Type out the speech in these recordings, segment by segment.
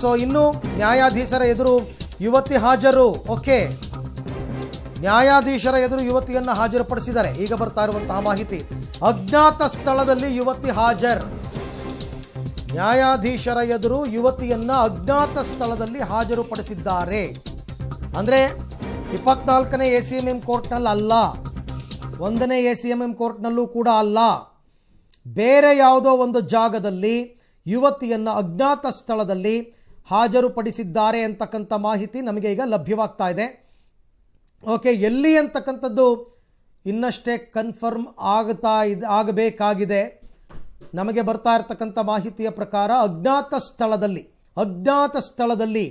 so ಇನ್ನು ನ್ಯಾಯಾಧೀಶರ ಎದುರು ಯುವತಿ ಹಾಜರು ಓಕೆ ನ್ಯಾಯಾಧೀಶರ ಎದುರು ಯುವತಿಯನ್ನು ಹಾಜರುಪಡಿಸಿದ್ದಾರೆ ಈಗ ಬರ್ತಾ ಇರುವಂತಹ ಮಾಹಿತಿ ಅಜ್ಞಾತ ಸ್ಥಳದಲ್ಲಿ ಯುವತಿ ಹಾಜರ್ ನ್ಯಾಯಾಧೀಶರ ಎದುರು ಯುವತಿಯನ್ನ ಅಜ್ಞಾತ ಸ್ಥಳದಲ್ಲಿ ಹಾಜರುಪಡಿಸಿದ್ದಾರೆ ಅಂದ್ರೆ ಇಪ್ಪತ್ನಾಲ್ಕನೇ ಎ ಸಿ ಎಂ ಎಂ ಕೋರ್ಟ್ನಲ್ಲಿ ಅಲ್ಲ ಒಂದನೇ ಎ ಸಿ ಎಂ ಎಂ ಕೋರ್ಟ್ನಲ್ಲೂ ಕೂಡ ಅಲ್ಲ ಬೇರೆ ಯಾವುದೋ ಒಂದು ಜಾಗದಲ್ಲಿ ಯುವತಿಯನ್ನು ಅಜ್ಞಾತ ಸ್ಥಳದಲ್ಲಿ ಹಾಜರುಪಡಿಸಿದ್ದಾರೆ ಅಂತಕ್ಕಂಥ ಮಾಹಿತಿ ನಮಗೆ ಈಗ ಲಭ್ಯವಾಗ್ತಾ ಇದೆ ಓಕೆ ಎಲ್ಲಿ ಅಂತಕ್ಕಂಥದ್ದು ಇನ್ನಷ್ಟೇ ಕನ್ಫರ್ಮ್ ಆಗ್ತಾ ಇದು ಆಗಬೇಕಾಗಿದೆ ನಮಗೆ ಬರ್ತಾ ಇರತಕ್ಕಂಥ ಮಾಹಿತಿಯ ಪ್ರಕಾರ ಅಜ್ಞಾತ ಸ್ಥಳದಲ್ಲಿ ಅಜ್ಞಾತ ಸ್ಥಳದಲ್ಲಿ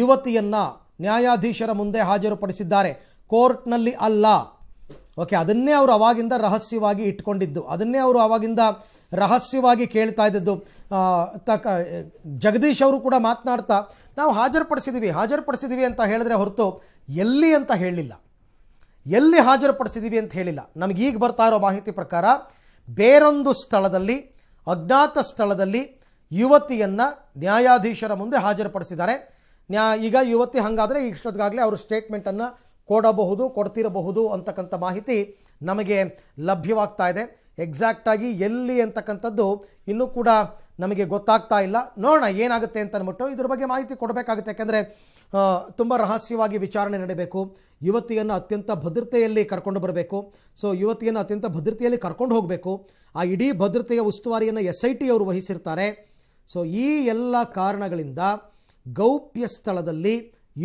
ಯುವತಿಯನ್ನು ನ್ಯಾಯಾಧೀಶರ ಮುಂದೆ ಹಾಜರುಪಡಿಸಿದ್ದಾರೆ ಕೋರ್ಟ್ನಲ್ಲಿ ಅಲ್ಲ ಓಕೆ ಅದನ್ನೇ ಅವರು ಅವಾಗಿಂದ ರಹಸ್ಯವಾಗಿ ಇಟ್ಕೊಂಡಿದ್ದು ಅದನ್ನೇ ಅವರು ಅವಾಗಿಂದ ರಹಸ್ಯವಾಗಿ ಕೇಳ್ತಾ ಇದ್ದದ್ದು ತಕ ಜಗದೀಶ್ ಅವರು ಕೂಡ ಮಾತನಾಡ್ತಾ ನಾವು ಹಾಜರುಪಡಿಸಿದ್ದೀವಿ ಹಾಜರುಪಡಿಸಿದ್ದೀವಿ ಅಂತ ಹೇಳಿದ್ರೆ ಹೊರತು ಎಲ್ಲಿ ಅಂತ ಹೇಳಲಿಲ್ಲ ಎಲ್ಲಿ ಹಾಜರುಪಡಿಸಿದ್ದೀವಿ ಅಂತ ಹೇಳಿಲ್ಲ ನಮಗೆ ಈಗ ಬರ್ತಾ ಇರೋ ಮಾಹಿತಿ ಪ್ರಕಾರ ಬೇರೊಂದು ಸ್ಥಳದಲ್ಲಿ ಅಜ್ಞಾತ ಸ್ಥಳದಲ್ಲಿ ಯುವತಿಯನ್ನು ನ್ಯಾಯಾಧೀಶರ ಮುಂದೆ ಹಾಜರುಪಡಿಸಿದ್ದಾರೆ ನ್ಯಾ ಈಗ ಯುವತಿ ಹಾಗಾದರೆ ಇಷ್ಟೊತ್ತಿಗಾಗಲೇ ಅವರು ಸ್ಟೇಟ್ಮೆಂಟನ್ನು ಕೊಡಬಹುದು ಕೊಡ್ತಿರಬಹುದು ಅಂತಕ್ಕಂಥ ಮಾಹಿತಿ ನಮಗೆ ಲಭ್ಯವಾಗ್ತಾ ಇದೆ ಎಕ್ಸಾಕ್ಟಾಗಿ ಎಲ್ಲಿ ಅಂತಕ್ಕಂಥದ್ದು ಇನ್ನೂ ಕೂಡ ನಮಗೆ ಗೊತ್ತಾಗ್ತಾ ಇಲ್ಲ ನೋಡೋಣ ಏನಾಗುತ್ತೆ ಅಂತ ಅಂದ್ಬಿಟ್ಟು ಇದ್ರ ಬಗ್ಗೆ ಮಾಹಿತಿ ಕೊಡಬೇಕಾಗುತ್ತೆ ಯಾಕೆಂದರೆ ತುಂಬ ರಹಸ್ಯವಾಗಿ ವಿಚಾರಣೆ ನಡೀಬೇಕು ಯುವತಿಯನ್ನು ಅತ್ಯಂತ ಭದ್ರತೆಯಲ್ಲಿ ಕರ್ಕೊಂಡು ಬರಬೇಕು ಸೊ ಯುವತಿಯನ್ನು ಅತ್ಯಂತ ಭದ್ರತೆಯಲ್ಲಿ ಕರ್ಕೊಂಡು ಹೋಗಬೇಕು ಆ ಇಡೀ ಭದ್ರತೆಯ ಉಸ್ತುವಾರಿಯನ್ನು ಎಸ್ ಐ ಟಿ ಅವರು ವಹಿಸಿರ್ತಾರೆ ಸೊ ಈ ಎಲ್ಲ ಕಾರಣಗಳಿಂದ ಗೌಪ್ಯ ಸ್ಥಳದಲ್ಲಿ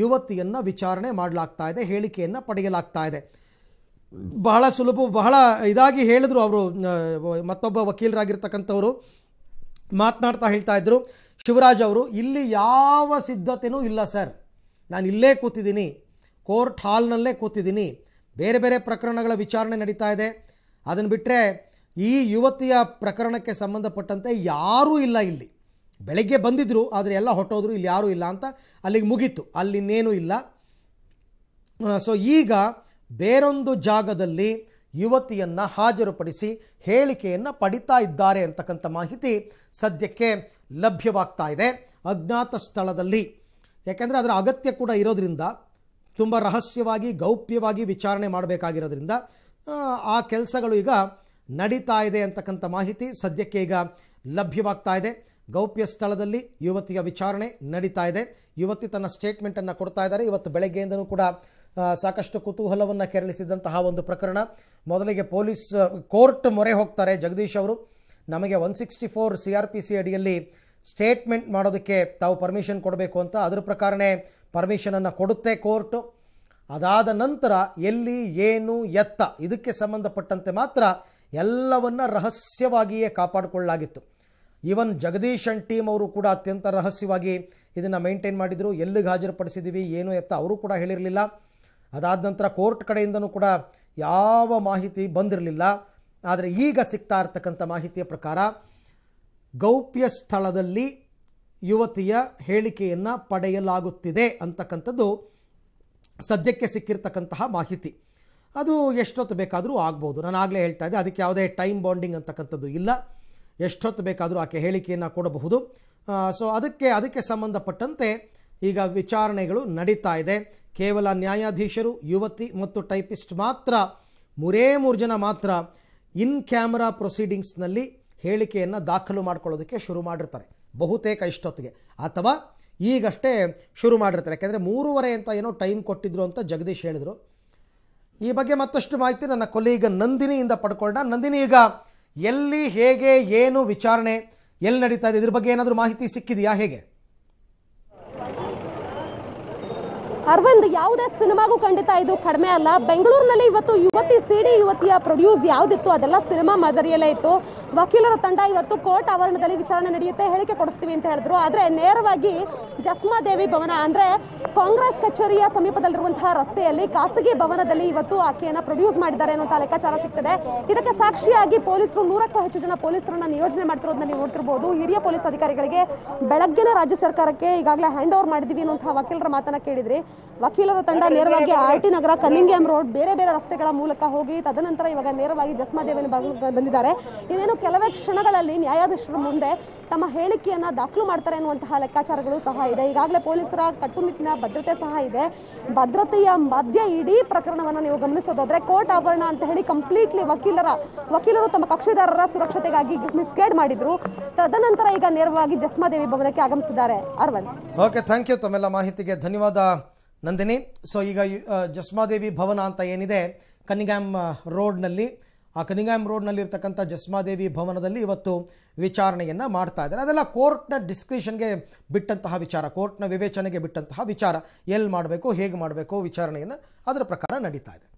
ಯುವತಿಯನ್ನು ವಿಚಾರಣೆ ಮಾಡಲಾಗ್ತಾ ಇದೆ ಹೇಳಿಕೆಯನ್ನು ಪಡೆಯಲಾಗ್ತಾ ಇದೆ ಬಹಳ ಸುಲಭ ಬಹಳ ಇದಾಗಿ ಹೇಳಿದ್ರು ಅವರು ಮತ್ತೊಬ್ಬ ವಕೀಲರಾಗಿರ್ತಕ್ಕಂಥವರು ಮಾತನಾಡ್ತಾ ಹೇಳ್ತಾ ಇದ್ದರು ಶಿವರಾಜ್ ಅವರು ಇಲ್ಲಿ ಯಾವ ಸಿದ್ಧತೆಯೂ ಇಲ್ಲ ಸರ್ ನಾನು ಇಲ್ಲೇ ಕೂತಿದ್ದೀನಿ ಕೋರ್ಟ್ ಹಾಲ್ನಲ್ಲೇ ಕೂತಿದ್ದೀನಿ ಬೇರೆ ಬೇರೆ ಪ್ರಕರಣಗಳ ವಿಚಾರಣೆ ನಡೀತಾ ಇದೆ ಅದನ್ನು ಬಿಟ್ಟರೆ ಈ ಯುವತಿಯ ಪ್ರಕರಣಕ್ಕೆ ಸಂಬಂಧಪಟ್ಟಂತೆ ಯಾರೂ ಇಲ್ಲ ಇಲ್ಲಿ ಬೆಳಗ್ಗೆ ಬಂದಿದ್ದರು ಆದರೆ ಎಲ್ಲ ಹೊಟ್ಟೋದ್ರು ಇಲ್ಲಿ ಯಾರೂ ಇಲ್ಲ ಅಂತ ಅಲ್ಲಿಗೆ ಮುಗೀತು ಅಲ್ಲಿ ಇನ್ನೇನೂ ಇಲ್ಲ ಸೊ ಈಗ ಬೇರೊಂದು ಜಾಗದಲ್ಲಿ ಯುವತಿಯನ್ನು ಹಾಜರುಪಡಿಸಿ ಹೇಳಿಕೆಯನ್ನು ಪಡಿತಾ ಇದ್ದಾರೆ ಅಂತಕ್ಕಂಥ ಮಾಹಿತಿ ಸದ್ಯಕ್ಕೆ ಲಭ್ಯವಾಗ್ತಾ ಇದೆ ಅಜ್ಞಾತ ಸ್ಥಳದಲ್ಲಿ ಯಾಕೆಂದರೆ ಅದರ ಅಗತ್ಯ ಕೂಡ ಇರೋದರಿಂದ ತುಂಬ ರಹಸ್ಯವಾಗಿ ಗೌಪ್ಯವಾಗಿ ವಿಚಾರಣೆ ಮಾಡಬೇಕಾಗಿರೋದ್ರಿಂದ ಆ ಕೆಲಸಗಳು ಈಗ ನಡೀತಾ ಇದೆ ಅಂತಕ್ಕಂಥ ಮಾಹಿತಿ ಸದ್ಯಕ್ಕೆ ಈಗ ಲಭ್ಯವಾಗ್ತಾ ಇದೆ ಗೌಪ್ಯ ಸ್ಥಳದಲ್ಲಿ ಯುವತಿಯ ವಿಚಾರಣೆ ನಡೀತಾ ಇದೆ ಯುವತಿ ತನ್ನ ಸ್ಟೇಟ್ಮೆಂಟನ್ನು ಕೊಡ್ತಾ ಇದ್ದಾರೆ ಇವತ್ತು ಬೆಳಗ್ಗೆಯಿಂದಲೂ ಕೂಡ ಸಾಕಷ್ಟು ಕುತೂಹಲವನ್ನು ಕೆರಳಿಸಿದಂತಹ ಒಂದು ಪ್ರಕರಣ ಮೊದಲಿಗೆ ಪೊಲೀಸ್ ಕೋರ್ಟ್ ಮೊರೆ ಹೋಗ್ತಾರೆ ಜಗದೀಶ್ ಅವರು ನಮಗೆ one sixty four C R P C ಅಡಿಯಲ್ಲಿ ಸ್ಟೇಟ್ಮೆಂಟ್ ಮಾಡೋದಕ್ಕೆ ತಾವು ಪರ್ಮಿಷನ್ ಕೊಡಬೇಕು ಅಂತ ಅದರ ಪ್ರಕಾರನೇ ಪರ್ಮಿಷನನ್ನು ಕೊಡುತ್ತೆ ಕೋರ್ಟು ಅದಾದ ನಂತರ ಎಲ್ಲಿ ಏನು ಎತ್ತ ಇದಕ್ಕೆ ಸಂಬಂಧಪಟ್ಟಂತೆ ಮಾತ್ರ ಎಲ್ಲವನ್ನ ರಹಸ್ಯವಾಗಿಯೇ ಕಾಪಾಡಿಕೊಳ್ಳಲಾಗಿತ್ತು ಈವನ್ ಜಗದೀಶ್ ಅಂಡ್ ಟೀಮ್ ಅವರು ಕೂಡ ಅತ್ಯಂತ ರಹಸ್ಯವಾಗಿ ಇದನ್ನು ಮೇಂಟೈನ್ ಮಾಡಿದರು ಎಲ್ಲಿಗೆ ಹಾಜರುಪಡಿಸಿದ್ದೀವಿ ಏನು ಎತ್ತ ಅವರು ಕೂಡ ಹೇಳಿರಲಿಲ್ಲ ಅದಾದ ನಂತರ ಕೋರ್ಟ್ ಕಡೆಯಿಂದನೂ ಕೂಡ ಯಾವ ಮಾಹಿತಿ ಬಂದಿರಲಿಲ್ಲ ಆದರೆ ಈಗ ಸಿಗ್ತಾ ಇರ್ತಕ್ಕಂಥ ಮಾಹಿತಿಯ ಪ್ರಕಾರ ಗೌಪ್ಯ ಸ್ಥಳದಲ್ಲಿ ಯುವತಿಯ ಹೇಳಿಕೆಯನ್ನು ಪಡೆಯಲಾಗುತ್ತಿದೆ ಅಂತಕ್ಕಂಥದ್ದು ಸದ್ಯಕ್ಕೆ ಸಿಕ್ಕಿರ್ತಕ್ಕಂತಹ ಮಾಹಿತಿ ಅದು ಎಷ್ಟೊತ್ತು ಬೇಕಾದರೂ ಆಗ್ಬೋದು ನಾನು ಆಗಲೇ ಹೇಳ್ತಾ ಇದ್ದೆ ಅದಕ್ಕೆ ಯಾವುದೇ ಟೈಮ್ ಬಾಂಡಿಂಗ್ ಅಂತಕ್ಕಂಥದ್ದು ಇಲ್ಲ ಎಷ್ಟೊತ್ತು ಬೇಕಾದರೂ ಆಕೆ ಹೇಳಿಕೆಯನ್ನು ಕೊಡಬಹುದು ಸೊ ಅದಕ್ಕೆ ಅದಕ್ಕೆ ಸಂಬಂಧಪಟ್ಟಂತೆ ಈಗ ವಿಚಾರಣೆಗಳು ನಡೀತಾ ಇದೆ ಕೇವಲ ನ್ಯಾಯಾಧೀಶರು ಯುವತಿ ಮತ್ತು ಟೈಪಿಸ್ಟ್ ಮಾತ್ರ ಮೂರೇ ಮೂರು ಜನ ಮಾತ್ರ ಇನ್ ಕ್ಯಾಮ್ರಾ ಪ್ರೊಸೀಡಿಂಗ್ಸ್ನಲ್ಲಿ ಹೇಳಿಕೆಯನ್ನು ದಾಖಲು ಮಾಡ್ಕೊಳ್ಳೋದಕ್ಕೆ ಶುರು ಮಾಡಿರ್ತಾರೆ ಬಹುತೇಕ ಇಷ್ಟೊತ್ತಿಗೆ ಅಥವಾ ಈಗಷ್ಟೇ ಶುರು ಮಾಡಿರ್ತಾರೆ ಯಾಕೆಂದರೆ ಮೂರುವರೆ ಅಂತ ಏನೋ ಟೈಮ್ ಕೊಟ್ಟಿದ್ರು ಅಂತ ಜಗದೀಶ್ ಹೇಳಿದರು ಈ ಬಗ್ಗೆ ಮತ್ತಷ್ಟು ಮಾಹಿತಿ ನನ್ನ ಈಗ ನಂದಿನಿಯಿಂದ ಪಡ್ಕೊಂಡ ನಂದಿನಿ ಈಗ ಎಲ್ಲಿ ಹೇಗೆ ಏನು ವಿಚಾರಣೆ ಎಲ್ಲಿ ನಡೀತಾ ಇದೆ ಇದ್ರ ಬಗ್ಗೆ ಏನಾದರೂ ಮಾಹಿತಿ ಸಿಕ್ಕಿದೆಯಾ ಹೇಗೆ ಅರವಿಂದ್ ಯಾವುದೇ ಸಿನಿಮಾಗೂ ಖಂಡಿತ ಇದು ಕಡಿಮೆ ಅಲ್ಲ ಬೆಂಗಳೂರಿನಲ್ಲಿ ಇವತ್ತು ಯುವತಿ ಸಿಡಿ ಯುವತಿಯ ಪ್ರೊಡ್ಯೂಸ್ ಯಾವ್ದಿತ್ತು ಅದೆಲ್ಲ ಸಿನಿಮಾ ಮಾದರಿಯಲ್ಲೇ ಇತ್ತು ವಕೀಲರ ತಂಡ ಇವತ್ತು ಕೋರ್ಟ್ ಆವರಣದಲ್ಲಿ ವಿಚಾರಣೆ ನಡೆಯುತ್ತೆ ಹೇಳಿಕೆ ಕೊಡಿಸ್ತೀವಿ ಅಂತ ಹೇಳಿದ್ರು ಆದ್ರೆ ನೇರವಾಗಿ ಜಸ್ಮಾದೇವಿ ದೇವಿ ಭವನ ಅಂದ್ರೆ ಕಾಂಗ್ರೆಸ್ ಕಚೇರಿಯ ಸಮೀಪದಲ್ಲಿರುವಂತಹ ರಸ್ತೆಯಲ್ಲಿ ಖಾಸಗಿ ಭವನದಲ್ಲಿ ಇವತ್ತು ಆಕೆಯನ್ನ ಪ್ರೊಡ್ಯೂಸ್ ಮಾಡಿದ್ದಾರೆ ಅನ್ನುವಂಥ ಲೆಕ್ಕಾಚಾರ ಸಿಗ್ತದೆ ಇದಕ್ಕೆ ಸಾಕ್ಷಿಯಾಗಿ ಪೊಲೀಸರು ನೂರಕ್ಕೂ ಹೆಚ್ಚು ಜನ ಪೊಲೀಸರನ್ನ ನಿಯೋಜನೆ ಮಾಡ್ತಿರೋದನ್ನ ನೀವು ನೋಡ್ತಿರ್ಬೋದು ಹಿರಿಯ ಪೊಲೀಸ್ ಅಧಿಕಾರಿಗಳಿಗೆ ಬೆಳಗ್ಗೆನ ರಾಜ್ಯ ಸರ್ಕಾರಕ್ಕೆ ಈಗಾಗಲೇ ಹ್ಯಾಂಡ್ ಓವರ್ ಮಾಡಿದ್ವಿ ಅನ್ನುವಂತಹ ವಕೀಲರ ಮಾತನ್ನ ಕೇಳಿದ್ರಿ ವಕೀಲರ ತಂಡ ನೇರವಾಗಿ R T Nagar Cunningham road ಬೇರೆ ಬೇರೆ ರಸ್ತೆಗಳ ಮೂಲಕ ಹೋಗಿ ತದನಂತರ ಇವಾಗ ನೇರವಾಗಿ ಜಸ್ಮಾ ದೇವಿನ ಬಂದಿದ್ದಾರೆ ಇನ್ನೇನು ಕೆಲವೇ ಕ್ಷಣಗಳಲ್ಲಿ ನ್ಯಾಯಾಧೀಶರ ಮುಂದೆ ತಮ್ಮ ಹೇಳಿಕೆಯನ್ನು ದಾಖಲು ಮಾಡ್ತಾರೆ ಅನ್ನುವಂತಹ ಲೆಕ್ಕಾಚಾರಗಳು ಸಹ ಇದೆ ಈಗಾಗಲೇ ಪೊಲೀಸರ ಕಟ್ಟುನಿಟ್ಟಿನ ಭದ್ರತೆ ಸಹ ಇದೆ ಭದ್ರತೆಯ ಮಧ್ಯ ಇಡೀ ಪ್ರಕರಣವನ್ನು ನೀವು ಗಮನಿಸೋದಾದ್ರೆ ಕೋರ್ಟ್ ಆಭರಣ ಅಂತ ಹೇಳಿ ಕಂಪ್ಲೀಟ್ಲಿ ವಕೀಲರ ವಕೀಲರು ತಮ್ಮ ಕಕ್ಷಿದಾರರ ಸುರಕ್ಷತೆಗಾಗಿ ಮಿಸ್ಗೈಡ್ ಮಾಡಿದ್ರು ತದನಂತರ ಈಗ ನೇರವಾಗಿ ಜಸ್ಮಾದೇವಿ ಭವನಕ್ಕೆ ಆಗಮಿಸಿದ್ದಾರೆ ಅರವನ್ ಓಕೆ ಥ್ಯಾಂಕ್ ಯು ತಮ್ಮೆಲ್ಲ ಮಾಹಿತಿಗೆ ಧನ್ಯವಾದ ನಂದಿನಿ ಸೊ ಈಗ ಜಸ್ಮಾದೇವಿ ಭವನ ಅಂತ ಏನಿದೆ ರೋಡ್ ರೋಡ್ನಲ್ಲಿ ಆ ಕನಿಂಗಾಮ್ ರೋಡ್ನಲ್ಲಿರ್ತಕ್ಕಂಥ ಜಸ್ಮಾದೇವಿ ಭವನದಲ್ಲಿ ಇವತ್ತು ವಿಚಾರಣೆಯನ್ನು ಮಾಡ್ತಾ ಇದ್ದಾರೆ ಅದೆಲ್ಲ ಕೋರ್ಟ್ನ ಡಿಸ್ಕ್ರಿಷನ್ಗೆ ಬಿಟ್ಟಂತಹ ವಿಚಾರ ಕೋರ್ಟ್ನ ವಿವೇಚನೆಗೆ ಬಿಟ್ಟಂತಹ ವಿಚಾರ ಎಲ್ಲಿ ಮಾಡಬೇಕು ಹೇಗೆ ಮಾಡಬೇಕು ವಿಚಾರಣೆಯನ್ನು ಅದರ ಪ್ರಕಾರ ನಡೀತಾ ಇದೆ